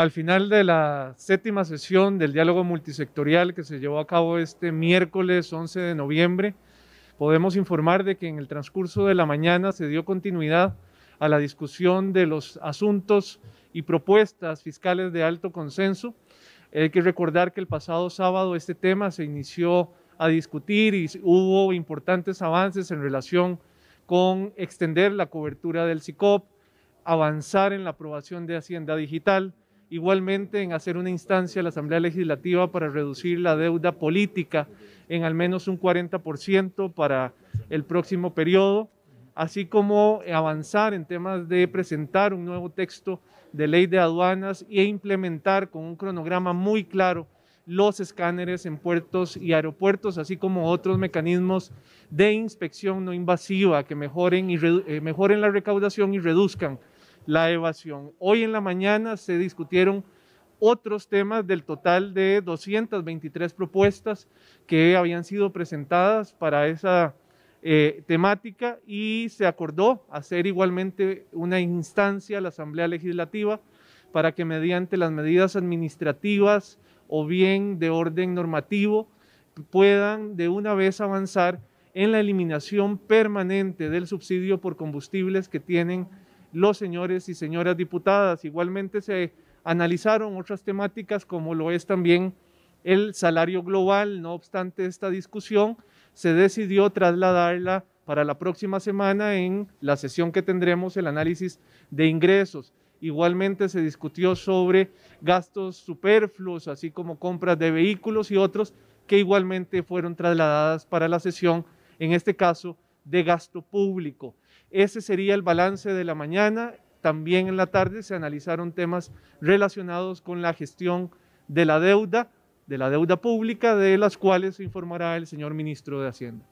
al final de la séptima sesión del diálogo multisectorial que se llevó a cabo este miércoles 11 de noviembre, podemos informar de que en el transcurso de la mañana se dio continuidad a la discusión de los asuntos y propuestas fiscales de alto consenso. Hay que recordar que el pasado sábado este tema se inició a discutir y hubo importantes avances en relación con extender la cobertura del SICOP, avanzar en la aprobación de Hacienda Digital, igualmente en hacer una instancia a la Asamblea Legislativa para reducir la deuda política en al menos un 40% para el próximo periodo, así como avanzar en temas de presentar un nuevo texto de ley de aduanas e implementar con un cronograma muy claro los escáneres en puertos y aeropuertos, así como otros mecanismos de inspección no invasiva que mejoren, eh, mejoren la recaudación y reduzcan la evasión. Hoy en la mañana se discutieron otros temas del total de 223 propuestas que habían sido presentadas para esa eh, temática y se acordó hacer igualmente una instancia a la Asamblea Legislativa para que mediante las medidas administrativas o bien de orden normativo puedan de una vez avanzar en la eliminación permanente del subsidio por combustibles que tienen los señores y señoras diputadas. Igualmente se analizaron otras temáticas como lo es también el salario global. No obstante esta discusión, se decidió trasladarla para la próxima semana en la sesión que tendremos el análisis de ingresos. Igualmente se discutió sobre gastos superfluos, así como compras de vehículos y otros que igualmente fueron trasladadas para la sesión, en este caso, de gasto público. Ese sería el balance de la mañana. También en la tarde se analizaron temas relacionados con la gestión de la deuda, de la deuda pública, de las cuales informará el señor ministro de Hacienda.